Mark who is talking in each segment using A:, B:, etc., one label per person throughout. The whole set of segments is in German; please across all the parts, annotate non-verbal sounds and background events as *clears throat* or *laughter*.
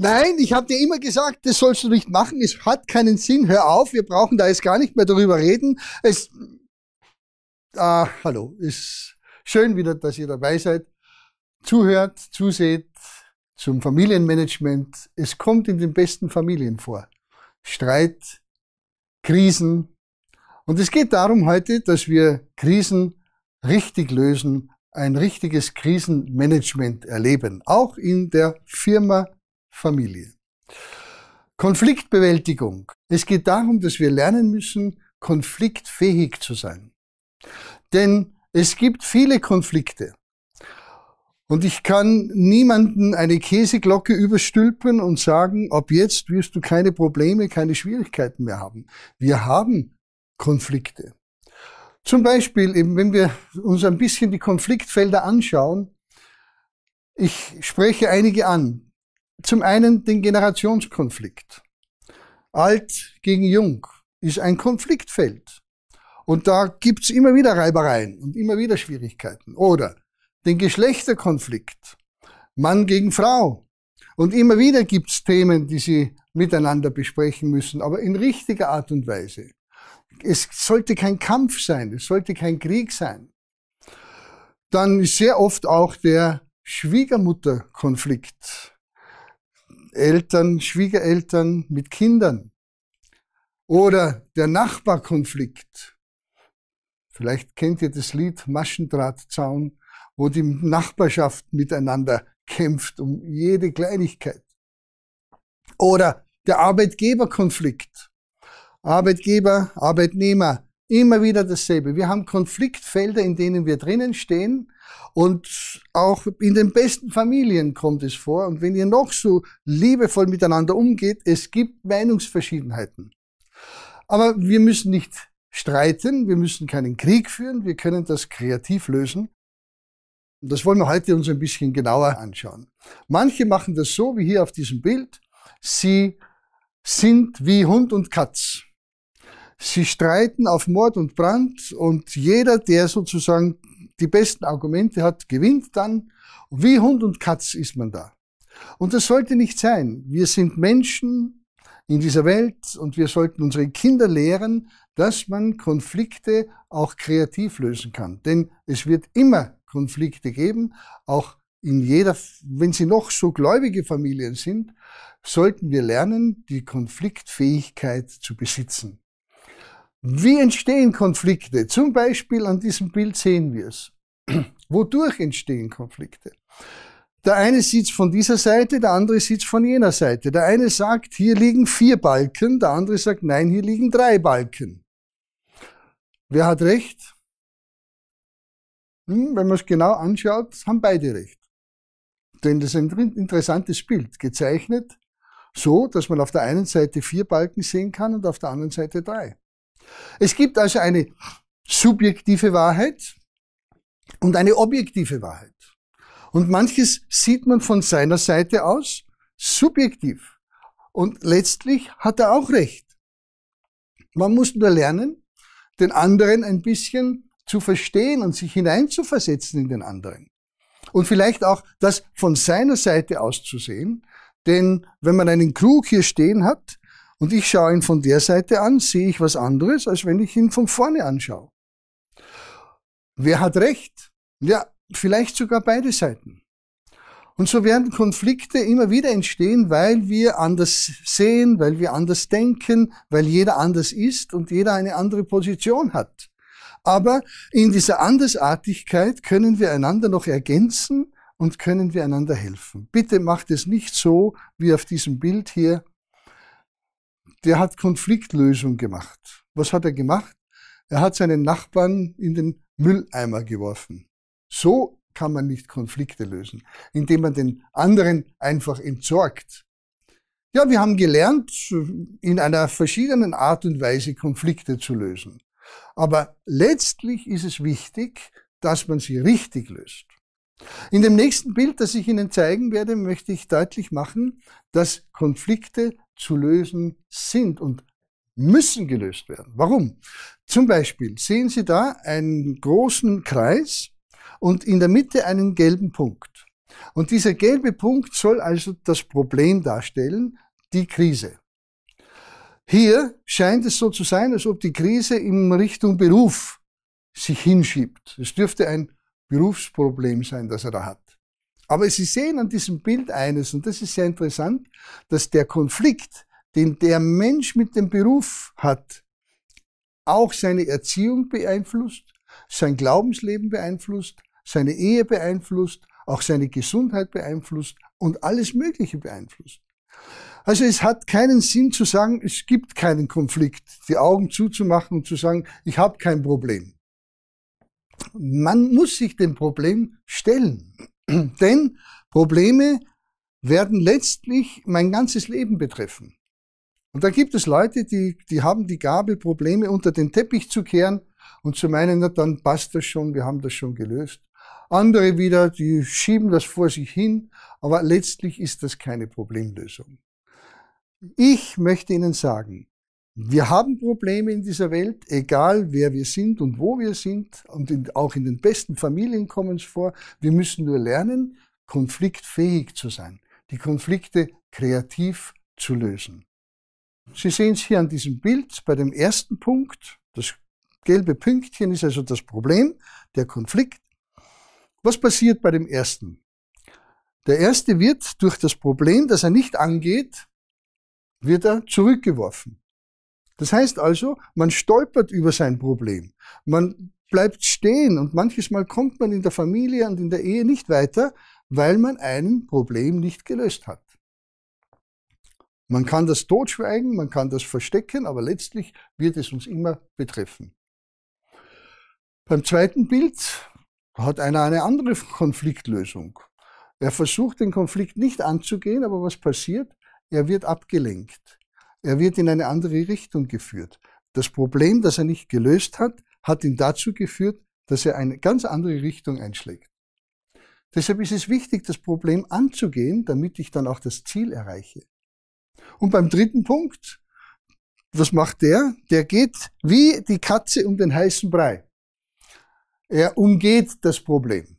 A: Nein, ich habe dir immer gesagt, das sollst du nicht machen. Es hat keinen Sinn. Hör auf, wir brauchen da jetzt gar nicht mehr darüber reden. Es, ah, hallo, ist schön wieder, dass ihr dabei seid, zuhört, zuseht zum Familienmanagement. Es kommt in den besten Familien vor. Streit, Krisen. Und es geht darum heute, dass wir Krisen richtig lösen, ein richtiges Krisenmanagement erleben, auch in der Firma Familie. Konfliktbewältigung. Es geht darum, dass wir lernen müssen, konfliktfähig zu sein. Denn es gibt viele Konflikte. Und ich kann niemanden eine Käseglocke überstülpen und sagen, ab jetzt wirst du keine Probleme, keine Schwierigkeiten mehr haben. Wir haben Konflikte. Zum Beispiel, eben, wenn wir uns ein bisschen die Konfliktfelder anschauen, ich spreche einige an. Zum einen den Generationskonflikt. Alt gegen Jung ist ein Konfliktfeld. Und da gibt's immer wieder Reibereien und immer wieder Schwierigkeiten. Oder den Geschlechterkonflikt, Mann gegen Frau. Und immer wieder gibt's Themen, die sie miteinander besprechen müssen, aber in richtiger Art und Weise. Es sollte kein Kampf sein, es sollte kein Krieg sein. Dann ist sehr oft auch der Schwiegermutterkonflikt Eltern, Schwiegereltern mit Kindern oder der Nachbarkonflikt. Vielleicht kennt ihr das Lied Maschendrahtzaun, wo die Nachbarschaft miteinander kämpft um jede Kleinigkeit. Oder der Arbeitgeberkonflikt. Arbeitgeber, Arbeitnehmer, Immer wieder dasselbe. Wir haben Konfliktfelder, in denen wir drinnen stehen. Und auch in den besten Familien kommt es vor. Und wenn ihr noch so liebevoll miteinander umgeht, es gibt Meinungsverschiedenheiten. Aber wir müssen nicht streiten, wir müssen keinen Krieg führen, wir können das kreativ lösen. Und das wollen wir heute uns ein bisschen genauer anschauen. Manche machen das so, wie hier auf diesem Bild. Sie sind wie Hund und Katz. Sie streiten auf Mord und Brand und jeder, der sozusagen die besten Argumente hat, gewinnt dann. Wie Hund und Katz ist man da. Und das sollte nicht sein. Wir sind Menschen in dieser Welt und wir sollten unsere Kinder lehren, dass man Konflikte auch kreativ lösen kann. Denn es wird immer Konflikte geben, auch in jeder, wenn sie noch so gläubige Familien sind, sollten wir lernen, die Konfliktfähigkeit zu besitzen. Wie entstehen Konflikte? Zum Beispiel an diesem Bild sehen wir es. *clears throat* Wodurch entstehen Konflikte? Der eine sitzt von dieser Seite, der andere sitzt von jener Seite. Der eine sagt, hier liegen vier Balken, der andere sagt, nein, hier liegen drei Balken. Wer hat recht? Hm, wenn man es genau anschaut, haben beide recht. Denn das ist ein interessantes Bild, gezeichnet so, dass man auf der einen Seite vier Balken sehen kann und auf der anderen Seite drei. Es gibt also eine subjektive Wahrheit und eine objektive Wahrheit. Und manches sieht man von seiner Seite aus subjektiv. Und letztlich hat er auch recht. Man muss nur lernen, den anderen ein bisschen zu verstehen und sich hineinzuversetzen in den anderen. Und vielleicht auch das von seiner Seite aus zu sehen. Denn wenn man einen Krug hier stehen hat, und ich schaue ihn von der Seite an, sehe ich was anderes, als wenn ich ihn von vorne anschaue. Wer hat recht? Ja, vielleicht sogar beide Seiten. Und so werden Konflikte immer wieder entstehen, weil wir anders sehen, weil wir anders denken, weil jeder anders ist und jeder eine andere Position hat. Aber in dieser Andersartigkeit können wir einander noch ergänzen und können wir einander helfen. Bitte macht es nicht so wie auf diesem Bild hier der hat Konfliktlösung gemacht. Was hat er gemacht? Er hat seinen Nachbarn in den Mülleimer geworfen. So kann man nicht Konflikte lösen, indem man den anderen einfach entsorgt. Ja, wir haben gelernt, in einer verschiedenen Art und Weise Konflikte zu lösen. Aber letztlich ist es wichtig, dass man sie richtig löst. In dem nächsten Bild, das ich Ihnen zeigen werde, möchte ich deutlich machen, dass Konflikte zu lösen sind und müssen gelöst werden. Warum? Zum Beispiel sehen Sie da einen großen Kreis und in der Mitte einen gelben Punkt. Und dieser gelbe Punkt soll also das Problem darstellen, die Krise. Hier scheint es so zu sein, als ob die Krise in Richtung Beruf sich hinschiebt. Es dürfte ein Berufsproblem sein, das er da hat. Aber Sie sehen an diesem Bild eines, und das ist sehr interessant, dass der Konflikt, den der Mensch mit dem Beruf hat, auch seine Erziehung beeinflusst, sein Glaubensleben beeinflusst, seine Ehe beeinflusst, auch seine Gesundheit beeinflusst und alles Mögliche beeinflusst. Also es hat keinen Sinn zu sagen, es gibt keinen Konflikt, die Augen zuzumachen und zu sagen, ich habe kein Problem man muss sich dem Problem stellen. *clears throat* Denn Probleme werden letztlich mein ganzes Leben betreffen. Und da gibt es Leute, die, die haben die Gabe, Probleme unter den Teppich zu kehren und zu meinen, na dann passt das schon, wir haben das schon gelöst. Andere wieder, die schieben das vor sich hin, aber letztlich ist das keine Problemlösung. Ich möchte Ihnen sagen, wir haben Probleme in dieser Welt, egal wer wir sind und wo wir sind. Und in, auch in den besten Familien kommen es vor. Wir müssen nur lernen, konfliktfähig zu sein, die Konflikte kreativ zu lösen. Sie sehen es hier an diesem Bild bei dem ersten Punkt. Das gelbe Pünktchen ist also das Problem, der Konflikt. Was passiert bei dem ersten? Der erste wird durch das Problem, das er nicht angeht, wird er zurückgeworfen. Das heißt also, man stolpert über sein Problem. Man bleibt stehen und manches Mal kommt man in der Familie und in der Ehe nicht weiter, weil man ein Problem nicht gelöst hat. Man kann das totschweigen, man kann das verstecken, aber letztlich wird es uns immer betreffen. Beim zweiten Bild hat einer eine andere Konfliktlösung. Er versucht den Konflikt nicht anzugehen, aber was passiert? Er wird abgelenkt. Er wird in eine andere Richtung geführt. Das Problem, das er nicht gelöst hat, hat ihn dazu geführt, dass er eine ganz andere Richtung einschlägt. Deshalb ist es wichtig, das Problem anzugehen, damit ich dann auch das Ziel erreiche. Und beim dritten Punkt, was macht der? Der geht wie die Katze um den heißen Brei. Er umgeht das Problem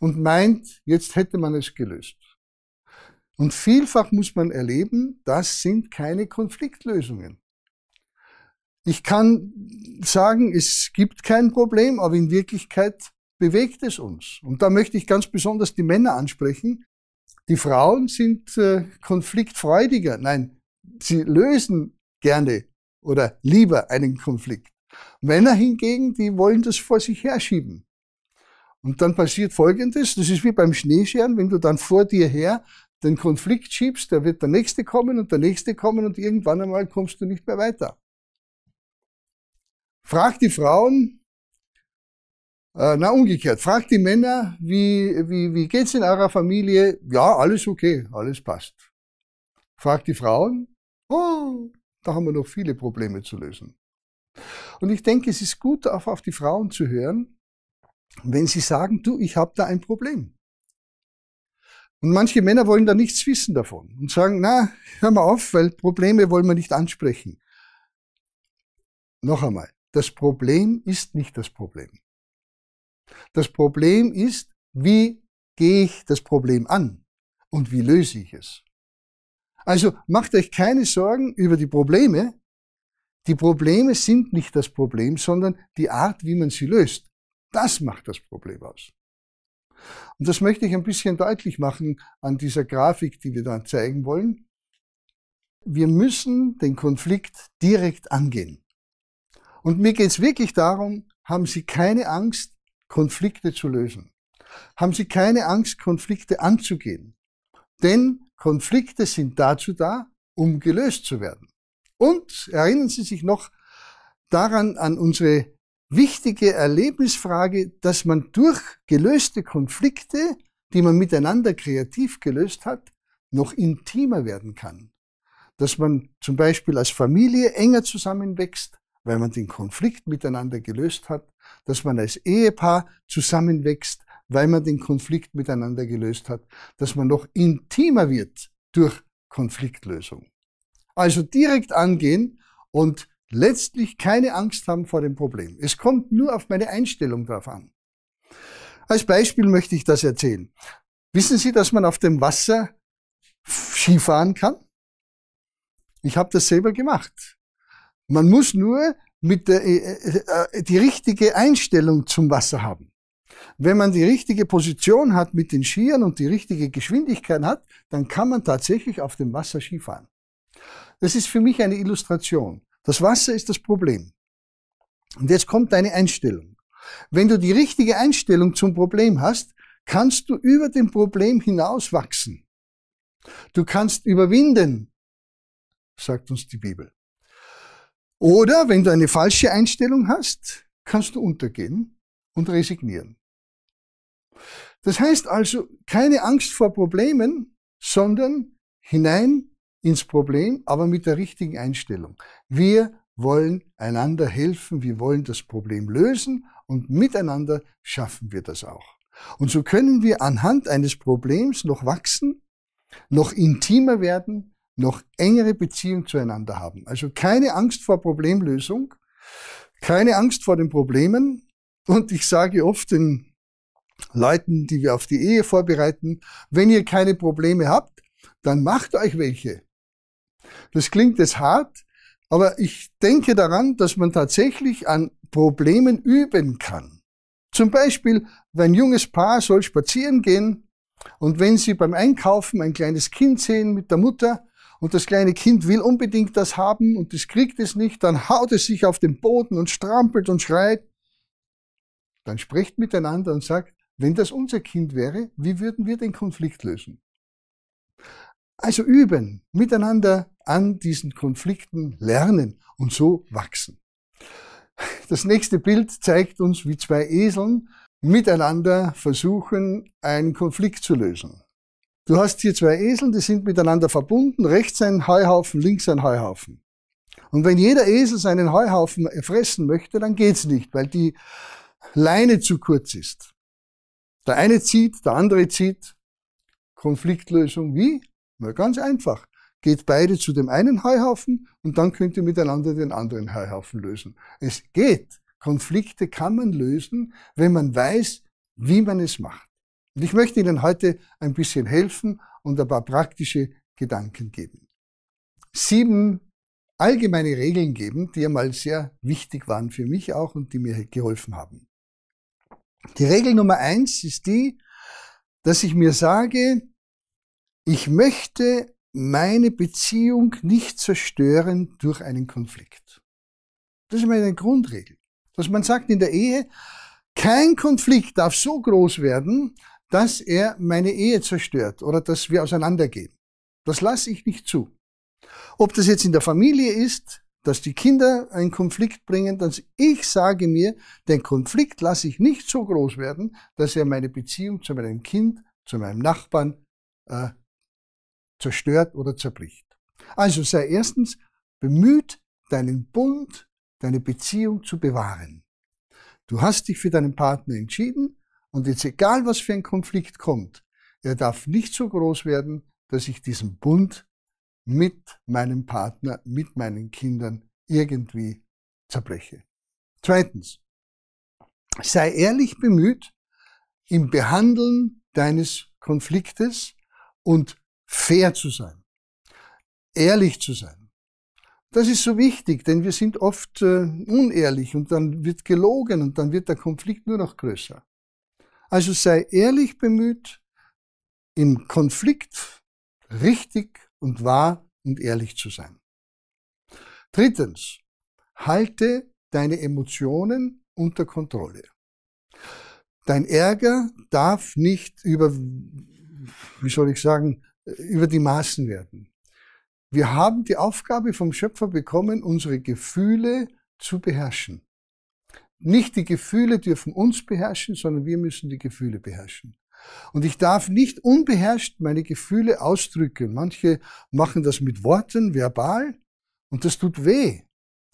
A: und meint, jetzt hätte man es gelöst. Und vielfach muss man erleben, das sind keine Konfliktlösungen. Ich kann sagen, es gibt kein Problem, aber in Wirklichkeit bewegt es uns. Und da möchte ich ganz besonders die Männer ansprechen. Die Frauen sind äh, konfliktfreudiger. Nein, sie lösen gerne oder lieber einen Konflikt. Männer hingegen, die wollen das vor sich herschieben. Und dann passiert Folgendes, das ist wie beim Schneescheren, wenn du dann vor dir her den Konflikt schiebst, da wird der nächste kommen und der nächste kommen und irgendwann einmal kommst du nicht mehr weiter. Frag die Frauen, äh, na umgekehrt, frag die Männer, wie, wie, wie geht's in eurer Familie? Ja, alles okay, alles passt. Frag die Frauen, oh, da haben wir noch viele Probleme zu lösen. Und ich denke, es ist gut, auch auf die Frauen zu hören, wenn sie sagen, du, ich habe da ein Problem. Und manche Männer wollen da nichts wissen davon und sagen, na, hör mal auf, weil Probleme wollen wir nicht ansprechen. Noch einmal, das Problem ist nicht das Problem. Das Problem ist, wie gehe ich das Problem an und wie löse ich es. Also macht euch keine Sorgen über die Probleme. Die Probleme sind nicht das Problem, sondern die Art, wie man sie löst. Das macht das Problem aus. Und das möchte ich ein bisschen deutlich machen an dieser Grafik, die wir dann zeigen wollen. Wir müssen den Konflikt direkt angehen. Und mir geht es wirklich darum, haben Sie keine Angst, Konflikte zu lösen. Haben Sie keine Angst, Konflikte anzugehen. Denn Konflikte sind dazu da, um gelöst zu werden. Und erinnern Sie sich noch daran an unsere wichtige Erlebnisfrage, dass man durch gelöste Konflikte, die man miteinander kreativ gelöst hat, noch intimer werden kann. Dass man zum Beispiel als Familie enger zusammenwächst, weil man den Konflikt miteinander gelöst hat. Dass man als Ehepaar zusammenwächst, weil man den Konflikt miteinander gelöst hat. Dass man noch intimer wird durch Konfliktlösung. Also direkt angehen und letztlich keine Angst haben vor dem Problem. Es kommt nur auf meine Einstellung drauf an. Als Beispiel möchte ich das erzählen. Wissen Sie, dass man auf dem Wasser Skifahren kann? Ich habe das selber gemacht. Man muss nur mit der, äh, äh, die richtige Einstellung zum Wasser haben. Wenn man die richtige Position hat mit den Skiern und die richtige Geschwindigkeit hat, dann kann man tatsächlich auf dem Wasser Skifahren. Das ist für mich eine Illustration. Das Wasser ist das Problem. Und jetzt kommt deine Einstellung. Wenn du die richtige Einstellung zum Problem hast, kannst du über dem Problem hinaus wachsen. Du kannst überwinden, sagt uns die Bibel. Oder wenn du eine falsche Einstellung hast, kannst du untergehen und resignieren. Das heißt also, keine Angst vor Problemen, sondern hinein ins Problem, aber mit der richtigen Einstellung. Wir wollen einander helfen, wir wollen das Problem lösen und miteinander schaffen wir das auch. Und so können wir anhand eines Problems noch wachsen, noch intimer werden, noch engere Beziehungen zueinander haben. Also keine Angst vor Problemlösung, keine Angst vor den Problemen. Und ich sage oft den Leuten, die wir auf die Ehe vorbereiten, wenn ihr keine Probleme habt, dann macht euch welche. Das klingt jetzt hart, aber ich denke daran, dass man tatsächlich an Problemen üben kann. Zum Beispiel, wenn ein junges Paar soll spazieren gehen und wenn sie beim Einkaufen ein kleines Kind sehen mit der Mutter und das kleine Kind will unbedingt das haben und es kriegt es nicht, dann haut es sich auf den Boden und strampelt und schreit. Dann sprecht miteinander und sagt, wenn das unser Kind wäre, wie würden wir den Konflikt lösen? Also üben, miteinander an diesen Konflikten lernen und so wachsen. Das nächste Bild zeigt uns, wie zwei Eseln miteinander versuchen, einen Konflikt zu lösen. Du hast hier zwei Eseln, die sind miteinander verbunden, rechts ein Heuhaufen, links ein Heuhaufen. Und wenn jeder Esel seinen Heuhaufen fressen möchte, dann geht's nicht, weil die Leine zu kurz ist. Der eine zieht, der andere zieht. Konfliktlösung wie? Na, ganz einfach geht beide zu dem einen Heuhaufen und dann könnt ihr miteinander den anderen Heuhaufen lösen. Es geht. Konflikte kann man lösen, wenn man weiß, wie man es macht. Und ich möchte Ihnen heute ein bisschen helfen und ein paar praktische Gedanken geben. Sieben allgemeine Regeln geben, die einmal sehr wichtig waren für mich auch und die mir geholfen haben. Die Regel Nummer eins ist die, dass ich mir sage, ich möchte meine Beziehung nicht zerstören durch einen Konflikt. Das ist meine Grundregel. Dass man sagt in der Ehe, kein Konflikt darf so groß werden, dass er meine Ehe zerstört oder dass wir auseinandergehen. Das lasse ich nicht zu. Ob das jetzt in der Familie ist, dass die Kinder einen Konflikt bringen, dass ich sage mir, den Konflikt lasse ich nicht so groß werden, dass er meine Beziehung zu meinem Kind, zu meinem Nachbarn äh, zerstört oder zerbricht. Also sei erstens bemüht, deinen Bund, deine Beziehung zu bewahren. Du hast dich für deinen Partner entschieden und jetzt egal, was für ein Konflikt kommt, er darf nicht so groß werden, dass ich diesen Bund mit meinem Partner, mit meinen Kindern irgendwie zerbreche. Zweitens, sei ehrlich bemüht im Behandeln deines Konfliktes und fair zu sein, ehrlich zu sein. Das ist so wichtig, denn wir sind oft äh, unehrlich und dann wird gelogen und dann wird der Konflikt nur noch größer. Also sei ehrlich bemüht, im Konflikt richtig und wahr und ehrlich zu sein. Drittens, halte deine Emotionen unter Kontrolle. Dein Ärger darf nicht über, wie soll ich sagen, über die Maßen werden. Wir haben die Aufgabe vom Schöpfer bekommen, unsere Gefühle zu beherrschen. Nicht die Gefühle dürfen uns beherrschen, sondern wir müssen die Gefühle beherrschen. Und ich darf nicht unbeherrscht meine Gefühle ausdrücken. Manche machen das mit Worten, verbal, und das tut weh.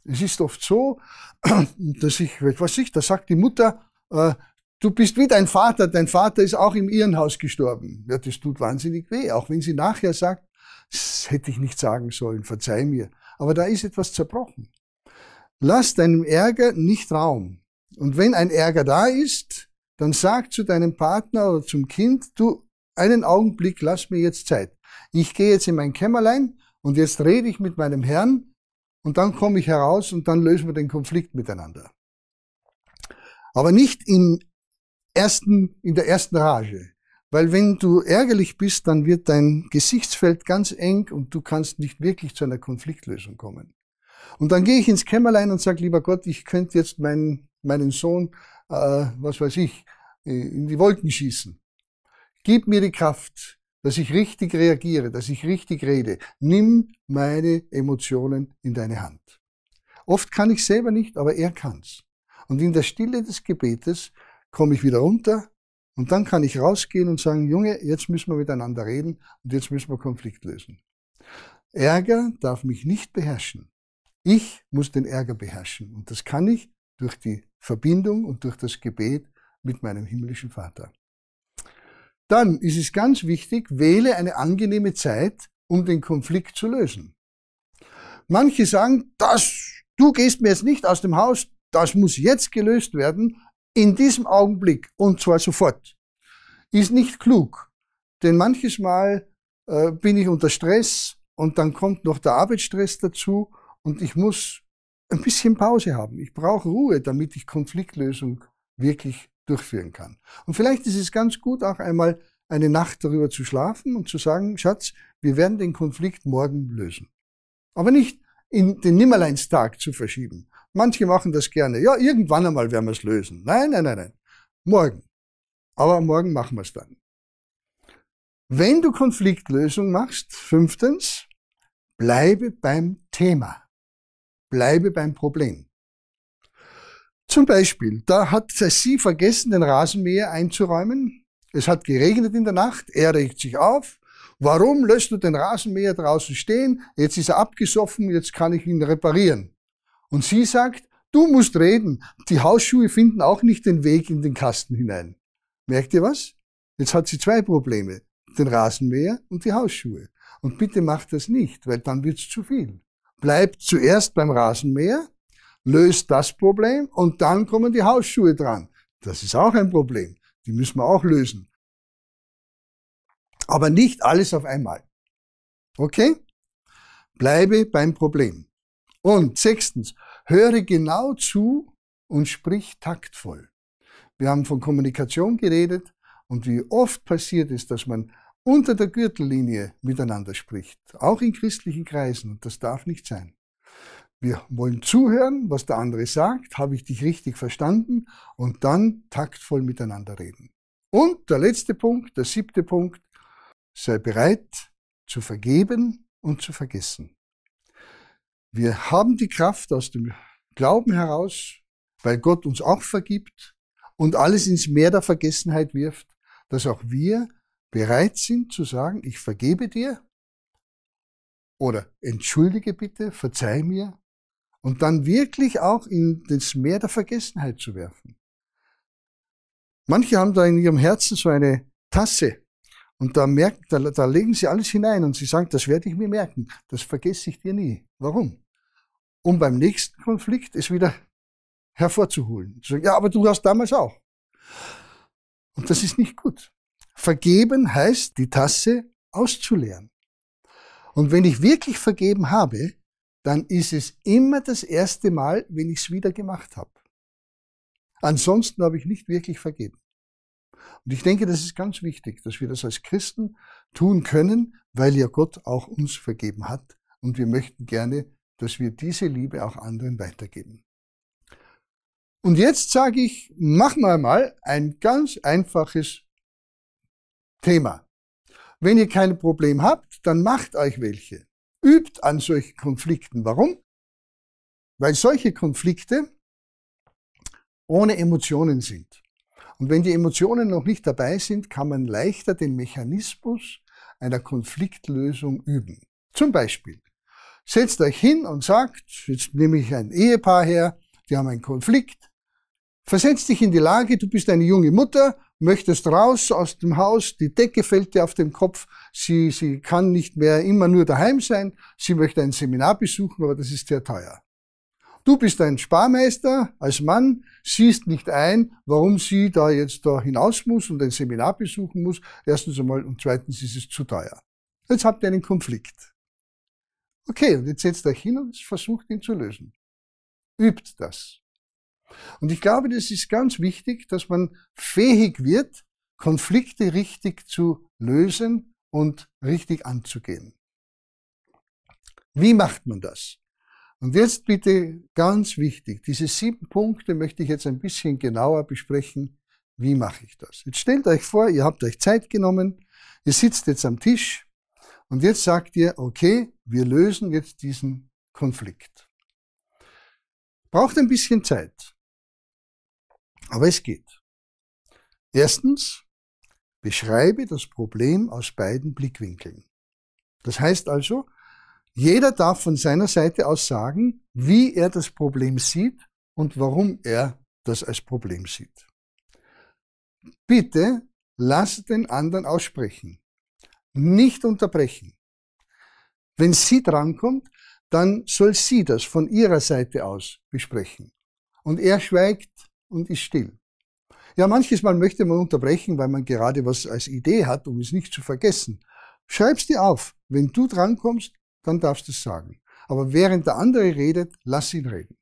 A: Es ist oft so, *clears throat* dass ich, was ich, da sagt die Mutter, äh, Du bist wie dein Vater. Dein Vater ist auch im Irrenhaus gestorben. Ja, das tut wahnsinnig weh, auch wenn sie nachher sagt, das hätte ich nicht sagen sollen, verzeih mir. Aber da ist etwas zerbrochen. Lass deinem Ärger nicht Raum. Und wenn ein Ärger da ist, dann sag zu deinem Partner oder zum Kind, du, einen Augenblick, lass mir jetzt Zeit. Ich gehe jetzt in mein Kämmerlein und jetzt rede ich mit meinem Herrn und dann komme ich heraus und dann lösen wir den Konflikt miteinander. Aber nicht in ersten, in der ersten Rage. Weil wenn du ärgerlich bist, dann wird dein Gesichtsfeld ganz eng und du kannst nicht wirklich zu einer Konfliktlösung kommen. Und dann gehe ich ins Kämmerlein und sage, lieber Gott, ich könnte jetzt meinen, meinen Sohn, äh, was weiß ich, äh, in die Wolken schießen. Gib mir die Kraft, dass ich richtig reagiere, dass ich richtig rede. Nimm meine Emotionen in deine Hand. Oft kann ich selber nicht, aber er kann's. Und in der Stille des Gebetes komme ich wieder runter und dann kann ich rausgehen und sagen, Junge, jetzt müssen wir miteinander reden und jetzt müssen wir Konflikt lösen. Ärger darf mich nicht beherrschen. Ich muss den Ärger beherrschen und das kann ich durch die Verbindung und durch das Gebet mit meinem himmlischen Vater. Dann ist es ganz wichtig, wähle eine angenehme Zeit, um den Konflikt zu lösen. Manche sagen, das, du gehst mir jetzt nicht aus dem Haus, das muss jetzt gelöst werden, in diesem Augenblick und zwar sofort, ist nicht klug. Denn manches Mal äh, bin ich unter Stress und dann kommt noch der Arbeitsstress dazu und ich muss ein bisschen Pause haben. Ich brauche Ruhe, damit ich Konfliktlösung wirklich durchführen kann. Und vielleicht ist es ganz gut, auch einmal eine Nacht darüber zu schlafen und zu sagen, Schatz, wir werden den Konflikt morgen lösen. Aber nicht in den Nimmerleinstag zu verschieben, Manche machen das gerne. Ja, irgendwann einmal werden wir es lösen. Nein, nein, nein, nein. Morgen. Aber morgen machen wir es dann. Wenn du Konfliktlösung machst, fünftens, bleibe beim Thema. Bleibe beim Problem. Zum Beispiel, da hat sie vergessen, den Rasenmäher einzuräumen. Es hat geregnet in der Nacht, er regt sich auf. Warum lässt du den Rasenmäher draußen stehen? Jetzt ist er abgesoffen, jetzt kann ich ihn reparieren. Und sie sagt, du musst reden. Die Hausschuhe finden auch nicht den Weg in den Kasten hinein. Merkt ihr was? Jetzt hat sie zwei Probleme. Den Rasenmäher und die Hausschuhe. Und bitte macht das nicht, weil dann wird's zu viel. Bleibt zuerst beim Rasenmäher, löst das Problem und dann kommen die Hausschuhe dran. Das ist auch ein Problem. Die müssen wir auch lösen. Aber nicht alles auf einmal. Okay? Bleibe beim Problem. Und sechstens, höre genau zu und sprich taktvoll. Wir haben von Kommunikation geredet und wie oft passiert ist, dass man unter der Gürtellinie miteinander spricht, auch in christlichen Kreisen, und das darf nicht sein. Wir wollen zuhören, was der andere sagt, habe ich dich richtig verstanden, und dann taktvoll miteinander reden. Und der letzte Punkt, der siebte Punkt, sei bereit zu vergeben und zu vergessen. Wir haben die Kraft aus dem Glauben heraus, weil Gott uns auch vergibt und alles ins Meer der Vergessenheit wirft, dass auch wir bereit sind zu sagen, ich vergebe dir oder entschuldige bitte, verzeih mir und dann wirklich auch in das Meer der Vergessenheit zu werfen. Manche haben da in ihrem Herzen so eine Tasse und da, merken, da, da legen sie alles hinein und sie sagen, das werde ich mir merken, das vergesse ich dir nie. Warum? Um beim nächsten Konflikt es wieder hervorzuholen. Zu sagen, ja, aber du hast damals auch. Und das ist nicht gut. Vergeben heißt, die Tasse auszuleeren. Und wenn ich wirklich vergeben habe, dann ist es immer das erste Mal, wenn ich es wieder gemacht habe. Ansonsten habe ich nicht wirklich vergeben. Und ich denke, das ist ganz wichtig, dass wir das als Christen tun können, weil ja Gott auch uns vergeben hat. Und wir möchten gerne, dass wir diese Liebe auch anderen weitergeben. Und jetzt sage ich, machen wir mal ein ganz einfaches Thema. Wenn ihr kein Problem habt, dann macht euch welche. Übt an solchen Konflikten. Warum? Weil solche Konflikte ohne Emotionen sind. Und wenn die Emotionen noch nicht dabei sind, kann man leichter den Mechanismus einer Konfliktlösung üben. Zum Beispiel, setzt euch hin und sagt, jetzt nehme ich ein Ehepaar her, die haben einen Konflikt, versetzt dich in die Lage, du bist eine junge Mutter, möchtest raus aus dem Haus, die Decke fällt dir auf den Kopf, sie, sie kann nicht mehr immer nur daheim sein, sie möchte ein Seminar besuchen, aber das ist sehr teuer. Du bist ein Sparmeister als Mann, siehst nicht ein, warum sie da jetzt da hinaus muss und ein Seminar besuchen muss. Erstens einmal und zweitens ist es zu teuer. Jetzt habt ihr einen Konflikt. Okay, und jetzt setzt euch hin und versucht ihn zu lösen. Übt das. Und ich glaube, das ist ganz wichtig, dass man fähig wird, Konflikte richtig zu lösen und richtig anzugehen. Wie macht man das? Und jetzt bitte ganz wichtig, diese sieben Punkte möchte ich jetzt ein bisschen genauer besprechen. Wie mache ich das? Jetzt stellt euch vor, ihr habt euch Zeit genommen, ihr sitzt jetzt am Tisch und jetzt sagt ihr, okay, wir lösen jetzt diesen Konflikt. Braucht ein bisschen Zeit, aber es geht. Erstens, beschreibe das Problem aus beiden Blickwinkeln. Das heißt also, jeder darf von seiner Seite aus sagen, wie er das Problem sieht und warum er das als Problem sieht. Bitte lass den anderen aussprechen. Nicht unterbrechen. Wenn sie drankommt, dann soll sie das von ihrer Seite aus besprechen. Und er schweigt und ist still. Ja, manches Mal möchte man unterbrechen, weil man gerade was als Idee hat, um es nicht zu vergessen. Schreib's dir auf. Wenn du drankommst, dann darfst du es sagen. Aber während der andere redet, lass ihn reden.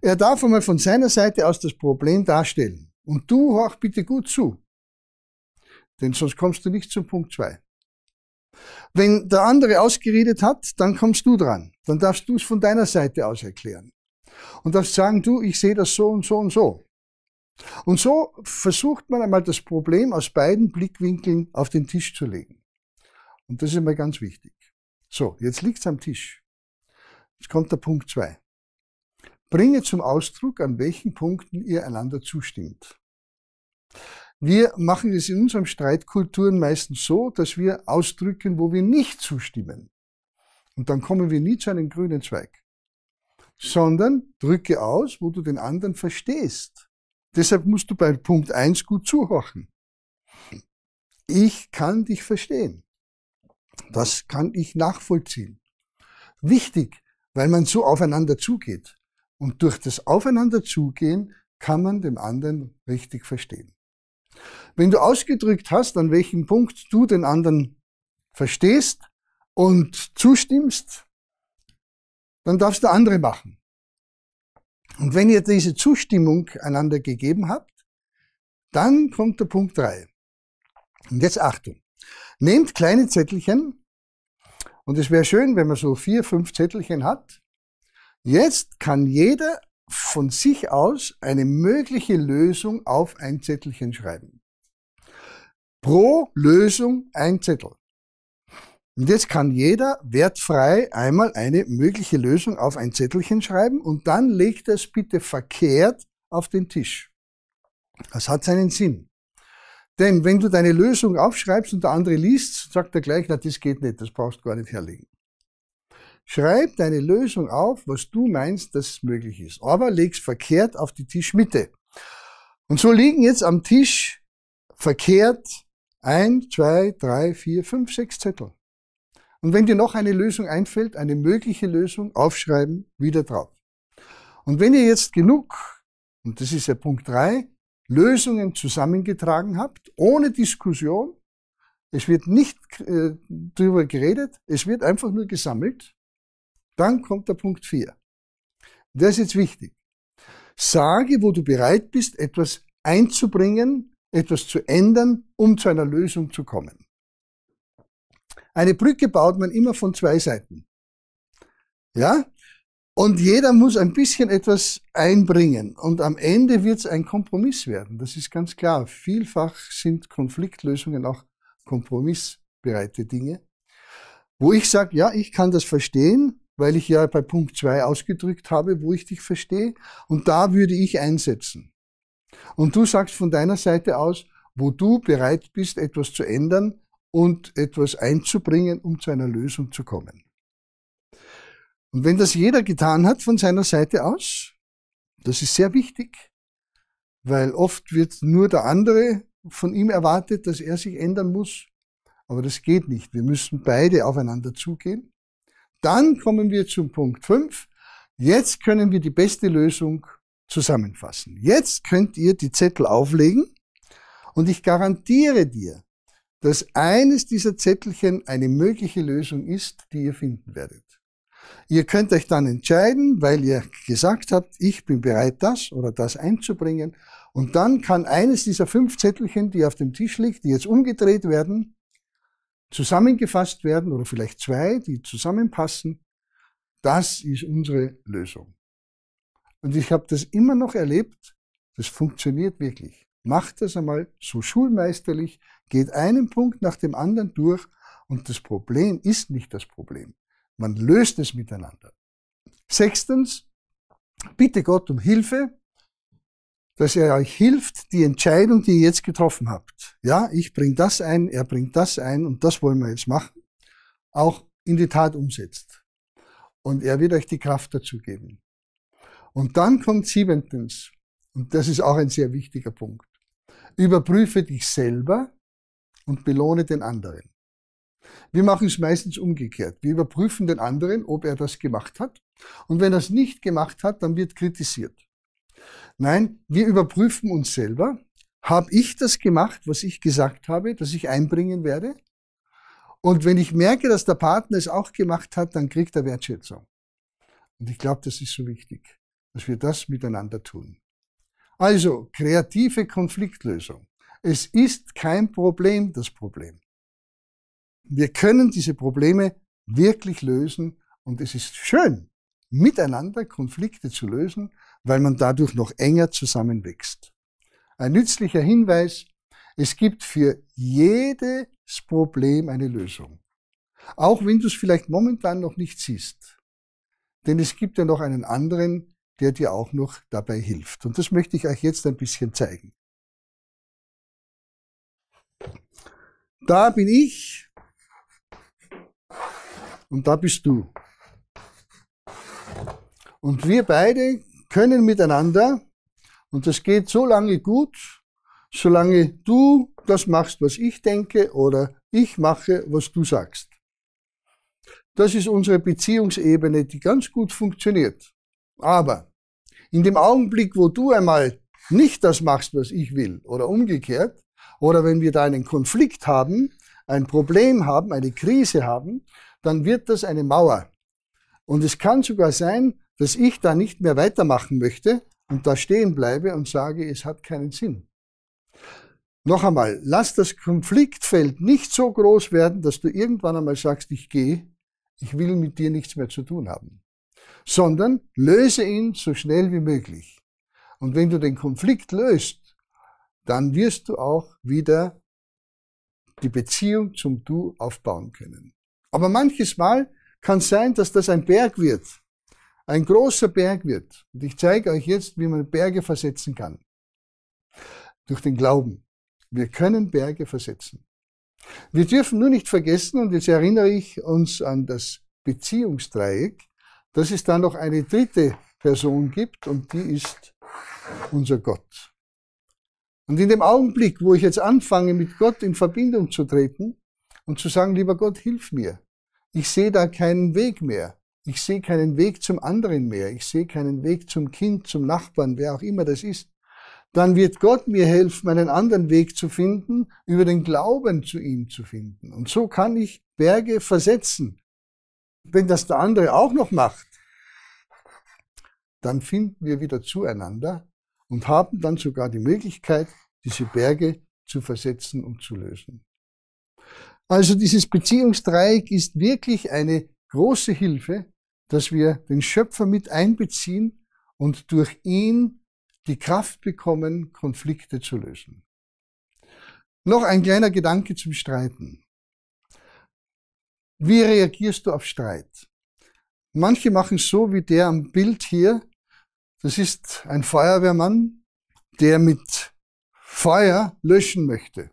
A: Er darf einmal von seiner Seite aus das Problem darstellen. Und du horch bitte gut zu. Denn sonst kommst du nicht zum Punkt zwei. Wenn der andere ausgeredet hat, dann kommst du dran. Dann darfst du es von deiner Seite aus erklären. Und darfst sagen, du, ich sehe das so und so und so. Und so versucht man einmal das Problem aus beiden Blickwinkeln auf den Tisch zu legen. Und das ist immer ganz wichtig. So, jetzt liegt's am Tisch. Jetzt kommt der Punkt zwei. Bringe zum Ausdruck, an welchen Punkten ihr einander zustimmt. Wir machen es in unseren Streitkulturen meistens so, dass wir ausdrücken, wo wir nicht zustimmen. Und dann kommen wir nie zu einem grünen Zweig. Sondern drücke aus, wo du den anderen verstehst. Deshalb musst du bei Punkt eins gut zuhorchen. Ich kann dich verstehen. Das kann ich nachvollziehen. Wichtig, weil man so aufeinander zugeht. Und durch das Aufeinander zugehen kann man den anderen richtig verstehen. Wenn du ausgedrückt hast, an welchem Punkt du den anderen verstehst und zustimmst, dann darfst du andere machen. Und wenn ihr diese Zustimmung einander gegeben habt, dann kommt der Punkt drei. Und jetzt Achtung. Nehmt kleine Zettelchen und es wäre schön, wenn man so vier, fünf Zettelchen hat. Jetzt kann jeder von sich aus eine mögliche Lösung auf ein Zettelchen schreiben. Pro Lösung ein Zettel. Und jetzt kann jeder wertfrei einmal eine mögliche Lösung auf ein Zettelchen schreiben und dann legt das bitte verkehrt auf den Tisch. Das hat seinen Sinn. Denn wenn du deine Lösung aufschreibst und der andere liest, sagt er gleich, na, das geht nicht, das brauchst du gar nicht herlegen. Schreib deine Lösung auf, was du meinst, dass es möglich ist. Aber leg's verkehrt auf die Tischmitte. Und so liegen jetzt am Tisch verkehrt ein, zwei, drei, vier, fünf, sechs Zettel. Und wenn dir noch eine Lösung einfällt, eine mögliche Lösung, aufschreiben, wieder drauf. Und wenn ihr jetzt genug, und das ist ja Punkt drei Lösungen zusammengetragen habt, ohne Diskussion. Es wird nicht äh, darüber geredet, es wird einfach nur gesammelt. Dann kommt der Punkt 4. Der ist jetzt wichtig. Sage, wo du bereit bist, etwas einzubringen, etwas zu ändern, um zu einer Lösung zu kommen. Eine Brücke baut man immer von zwei Seiten. Ja? Und jeder muss ein bisschen etwas einbringen. Und am Ende wird es ein Kompromiss werden. Das ist ganz klar. Vielfach sind Konfliktlösungen auch kompromissbereite Dinge. Wo ich sage, ja, ich kann das verstehen, weil ich ja bei Punkt zwei ausgedrückt habe, wo ich dich verstehe. Und da würde ich einsetzen. Und du sagst von deiner Seite aus, wo du bereit bist, etwas zu ändern und etwas einzubringen, um zu einer Lösung zu kommen. Und wenn das jeder getan hat von seiner Seite aus, das ist sehr wichtig, weil oft wird nur der andere von ihm erwartet, dass er sich ändern muss. Aber das geht nicht. Wir müssen beide aufeinander zugehen. Dann kommen wir zum Punkt 5. Jetzt können wir die beste Lösung zusammenfassen. Jetzt könnt ihr die Zettel auflegen und ich garantiere dir, dass eines dieser Zettelchen eine mögliche Lösung ist, die ihr finden werdet. Ihr könnt euch dann entscheiden, weil ihr gesagt habt, ich bin bereit, das oder das einzubringen. Und dann kann eines dieser fünf Zettelchen, die auf dem Tisch liegt, die jetzt umgedreht werden, zusammengefasst werden oder vielleicht zwei, die zusammenpassen. Das ist unsere Lösung. Und ich habe das immer noch erlebt, das funktioniert wirklich. Macht das einmal so schulmeisterlich, geht einen Punkt nach dem anderen durch und das Problem ist nicht das Problem. Man löst es miteinander. Sechstens, bitte Gott um Hilfe, dass er euch hilft, die Entscheidung, die ihr jetzt getroffen habt. Ja, ich bringe das ein, er bringt das ein und das wollen wir jetzt machen, auch in die Tat umsetzt. Und er wird euch die Kraft dazu geben. Und dann kommt siebentens, und das ist auch ein sehr wichtiger Punkt, überprüfe dich selber und belohne den anderen. Wir machen es meistens umgekehrt. Wir überprüfen den anderen, ob er das gemacht hat. Und wenn er es nicht gemacht hat, dann wird kritisiert. Nein, wir überprüfen uns selber. Habe ich das gemacht, was ich gesagt habe, dass ich einbringen werde? Und wenn ich merke, dass der Partner es auch gemacht hat, dann kriegt er Wertschätzung. Und ich glaube, das ist so wichtig, dass wir das miteinander tun. Also, kreative Konfliktlösung. Es ist kein Problem, das Problem. Wir können diese Probleme wirklich lösen und es ist schön, miteinander Konflikte zu lösen, weil man dadurch noch enger zusammenwächst. Ein nützlicher Hinweis, es gibt für jedes Problem eine Lösung. Auch wenn du es vielleicht momentan noch nicht siehst. Denn es gibt ja noch einen anderen, der dir auch noch dabei hilft. Und das möchte ich euch jetzt ein bisschen zeigen. Da bin ich und da bist du. Und wir beide können miteinander und das geht so lange gut, solange du das machst, was ich denke oder ich mache, was du sagst. Das ist unsere Beziehungsebene, die ganz gut funktioniert. Aber in dem Augenblick, wo du einmal nicht das machst, was ich will oder umgekehrt, oder wenn wir da einen Konflikt haben, ein Problem haben, eine Krise haben, dann wird das eine Mauer. Und es kann sogar sein, dass ich da nicht mehr weitermachen möchte und da stehen bleibe und sage, es hat keinen Sinn. Noch einmal, lass das Konfliktfeld nicht so groß werden, dass du irgendwann einmal sagst, ich gehe, ich will mit dir nichts mehr zu tun haben, sondern löse ihn so schnell wie möglich. Und wenn du den Konflikt löst, dann wirst du auch wieder die Beziehung zum Du aufbauen können. Aber manches Mal kann sein, dass das ein Berg wird, ein großer Berg wird. Und ich zeige euch jetzt, wie man Berge versetzen kann. Durch den Glauben. Wir können Berge versetzen. Wir dürfen nur nicht vergessen, und jetzt erinnere ich uns an das Beziehungsdreieck, dass es da noch eine dritte Person gibt und die ist unser Gott. Und in dem Augenblick, wo ich jetzt anfange, mit Gott in Verbindung zu treten und zu sagen, lieber Gott, hilf mir. Ich sehe da keinen Weg mehr. Ich sehe keinen Weg zum anderen mehr. Ich sehe keinen Weg zum Kind, zum Nachbarn, wer auch immer das ist. Dann wird Gott mir helfen, einen anderen Weg zu finden, über den Glauben zu ihm zu finden. Und so kann ich Berge versetzen. Wenn das der andere auch noch macht, dann finden wir wieder zueinander und haben dann sogar die Möglichkeit, diese Berge zu versetzen und zu lösen. Also dieses Beziehungsdreieck ist wirklich eine große Hilfe, dass wir den Schöpfer mit einbeziehen und durch ihn die Kraft bekommen, Konflikte zu lösen. Noch ein kleiner Gedanke zum Streiten. Wie reagierst du auf Streit? Manche machen es so wie der am Bild hier, das ist ein Feuerwehrmann, der mit Feuer löschen möchte.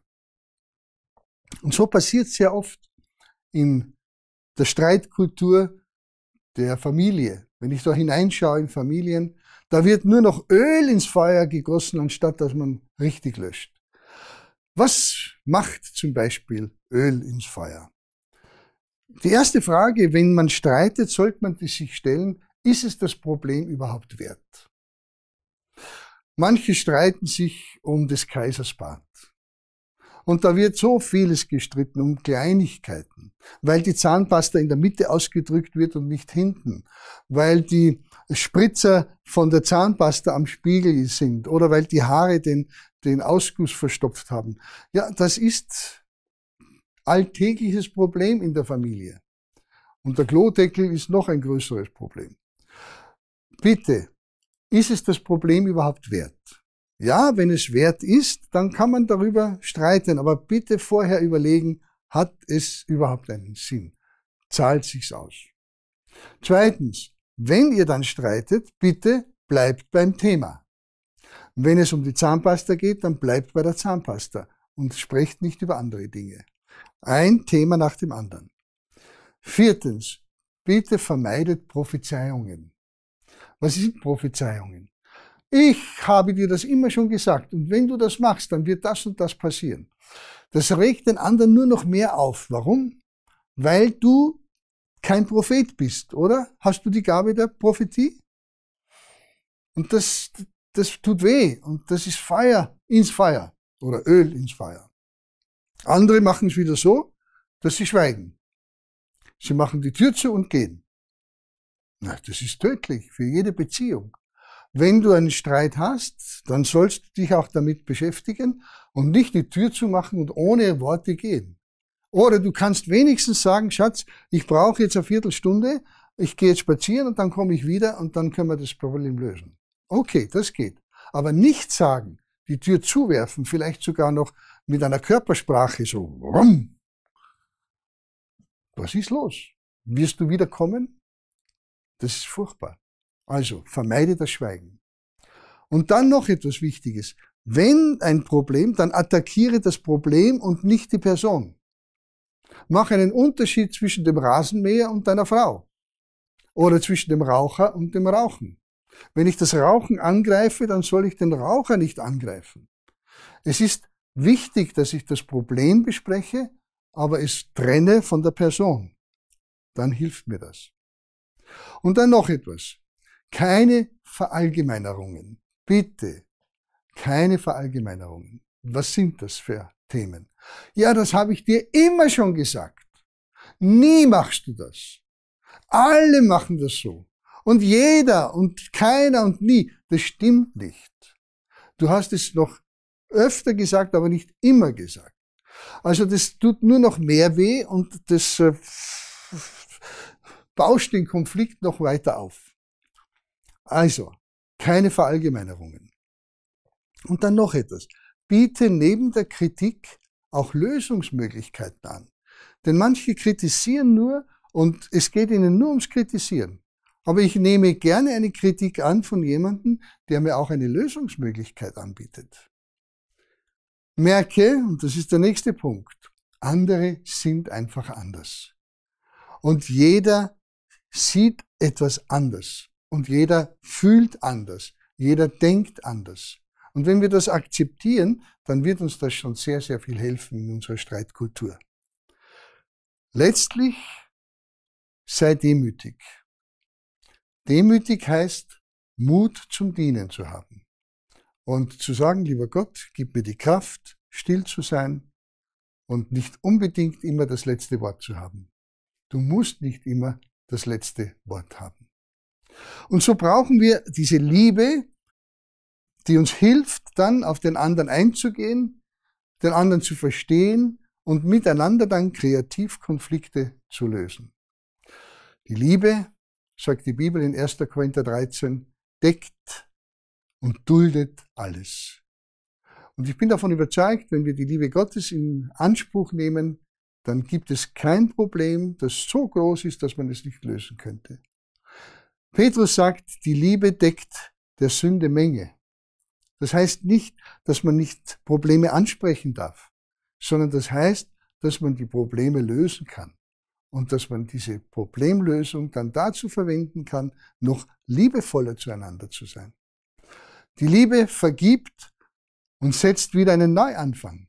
A: Und so passiert es ja oft in der Streitkultur der Familie. Wenn ich da hineinschaue in Familien, da wird nur noch Öl ins Feuer gegossen, anstatt dass man richtig löscht. Was macht zum Beispiel Öl ins Feuer? Die erste Frage, wenn man streitet, sollte man sich stellen, ist es das Problem überhaupt wert? Manche streiten sich um des Kaisers Bart. Und da wird so vieles gestritten um Kleinigkeiten, weil die Zahnpasta in der Mitte ausgedrückt wird und nicht hinten, weil die Spritzer von der Zahnpasta am Spiegel sind oder weil die Haare den, den Ausguss verstopft haben. Ja, das ist alltägliches Problem in der Familie. Und der Klodeckel ist noch ein größeres Problem bitte, ist es das Problem überhaupt wert? Ja, wenn es wert ist, dann kann man darüber streiten, aber bitte vorher überlegen, hat es überhaupt einen Sinn? Zahlt sich's aus? Zweitens, wenn ihr dann streitet, bitte bleibt beim Thema. Wenn es um die Zahnpasta geht, dann bleibt bei der Zahnpasta und sprecht nicht über andere Dinge. Ein Thema nach dem anderen. Viertens, bitte vermeidet Prophezeiungen. Was sind Prophezeiungen? Ich habe dir das immer schon gesagt und wenn du das machst, dann wird das und das passieren. Das regt den anderen nur noch mehr auf. Warum? Weil du kein Prophet bist, oder? Hast du die Gabe der Prophetie? Und das, das tut weh und das ist Feuer ins Feuer oder Öl ins Feuer. Andere machen es wieder so, dass sie schweigen. Sie machen die Tür zu und gehen. Na, das ist tödlich für jede Beziehung. Wenn du einen Streit hast, dann sollst du dich auch damit beschäftigen und nicht die Tür zu machen und ohne Worte gehen. Oder du kannst wenigstens sagen, Schatz, ich brauche jetzt eine Viertelstunde, ich gehe jetzt spazieren und dann komme ich wieder und dann können wir das Problem lösen. Okay, das geht. Aber nicht sagen, die Tür zuwerfen, vielleicht sogar noch mit einer Körpersprache so, rum. was ist los? Wirst du wiederkommen? Das ist furchtbar. Also vermeide das Schweigen. Und dann noch etwas Wichtiges. Wenn ein Problem, dann attackiere das Problem und nicht die Person. Mach einen Unterschied zwischen dem Rasenmäher und deiner Frau. Oder zwischen dem Raucher und dem Rauchen. Wenn ich das Rauchen angreife, dann soll ich den Raucher nicht angreifen. Es ist wichtig, dass ich das Problem bespreche, aber es trenne von der Person. Dann hilft mir das. Und dann noch etwas. Keine Verallgemeinerungen. Bitte. Keine Verallgemeinerungen. Was sind das für Themen? Ja, das habe ich dir immer schon gesagt. Nie machst du das. Alle machen das so. Und jeder und keiner und nie. Das stimmt nicht. Du hast es noch öfter gesagt, aber nicht immer gesagt. Also das tut nur noch mehr weh und das äh, bauscht den Konflikt noch weiter auf. Also, keine Verallgemeinerungen. Und dann noch etwas. Biete neben der Kritik auch Lösungsmöglichkeiten an. Denn manche kritisieren nur und es geht ihnen nur ums Kritisieren. Aber ich nehme gerne eine Kritik an von jemandem, der mir auch eine Lösungsmöglichkeit anbietet. Merke, und das ist der nächste Punkt, andere sind einfach anders. Und jeder sieht etwas anders und jeder fühlt anders, jeder denkt anders. Und wenn wir das akzeptieren, dann wird uns das schon sehr, sehr viel helfen in unserer Streitkultur. Letztlich sei demütig. Demütig heißt, Mut zum Dienen zu haben und zu sagen, lieber Gott, gib mir die Kraft, still zu sein und nicht unbedingt immer das letzte Wort zu haben. Du musst nicht immer das letzte Wort haben. Und so brauchen wir diese Liebe, die uns hilft, dann auf den anderen einzugehen, den anderen zu verstehen und miteinander dann kreativ Konflikte zu lösen. Die Liebe, sagt die Bibel in 1. Korinther 13, deckt und duldet alles. Und ich bin davon überzeugt, wenn wir die Liebe Gottes in Anspruch nehmen, dann gibt es kein Problem, das so groß ist, dass man es nicht lösen könnte. Petrus sagt, die Liebe deckt der Sünde Menge. Das heißt nicht, dass man nicht Probleme ansprechen darf, sondern das heißt, dass man die Probleme lösen kann und dass man diese Problemlösung dann dazu verwenden kann, noch liebevoller zueinander zu sein. Die Liebe vergibt und setzt wieder einen Neuanfang.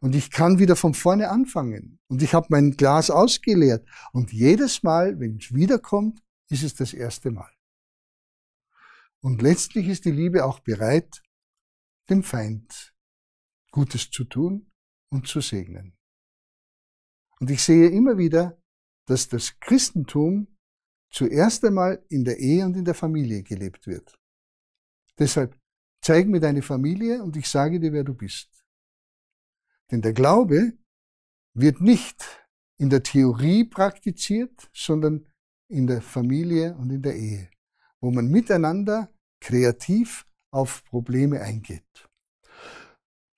A: Und ich kann wieder von vorne anfangen. Und ich habe mein Glas ausgeleert. Und jedes Mal, wenn es wiederkommt, ist es das erste Mal. Und letztlich ist die Liebe auch bereit, dem Feind Gutes zu tun und zu segnen. Und ich sehe immer wieder, dass das Christentum zuerst einmal in der Ehe und in der Familie gelebt wird. Deshalb zeig mir deine Familie und ich sage dir, wer du bist. Denn der Glaube wird nicht in der Theorie praktiziert, sondern in der Familie und in der Ehe, wo man miteinander kreativ auf Probleme eingeht.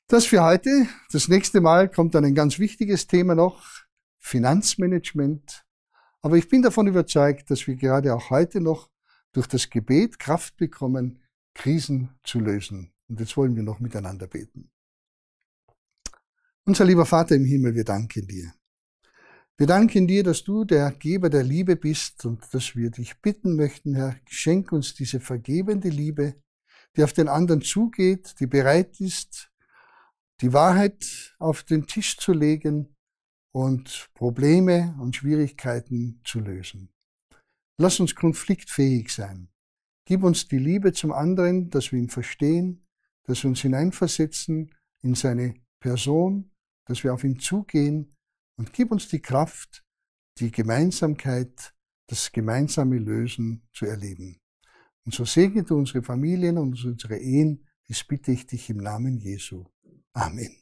A: Das für heute. Das nächste Mal kommt dann ein ganz wichtiges Thema noch, Finanzmanagement. Aber ich bin davon überzeugt, dass wir gerade auch heute noch durch das Gebet Kraft bekommen, Krisen zu lösen. Und jetzt wollen wir noch miteinander beten. Unser lieber Vater im Himmel, wir danken dir. Wir danken dir, dass du der Geber der Liebe bist und dass wir dich bitten möchten, Herr, schenk uns diese vergebende Liebe, die auf den anderen zugeht, die bereit ist, die Wahrheit auf den Tisch zu legen und Probleme und Schwierigkeiten zu lösen. Lass uns konfliktfähig sein. Gib uns die Liebe zum anderen, dass wir ihn verstehen, dass wir uns hineinversetzen in seine Person, dass wir auf ihn zugehen und gib uns die Kraft, die Gemeinsamkeit, das gemeinsame Lösen zu erleben. Und so segne du unsere Familien und unsere Ehen, das bitte ich dich im Namen Jesu. Amen.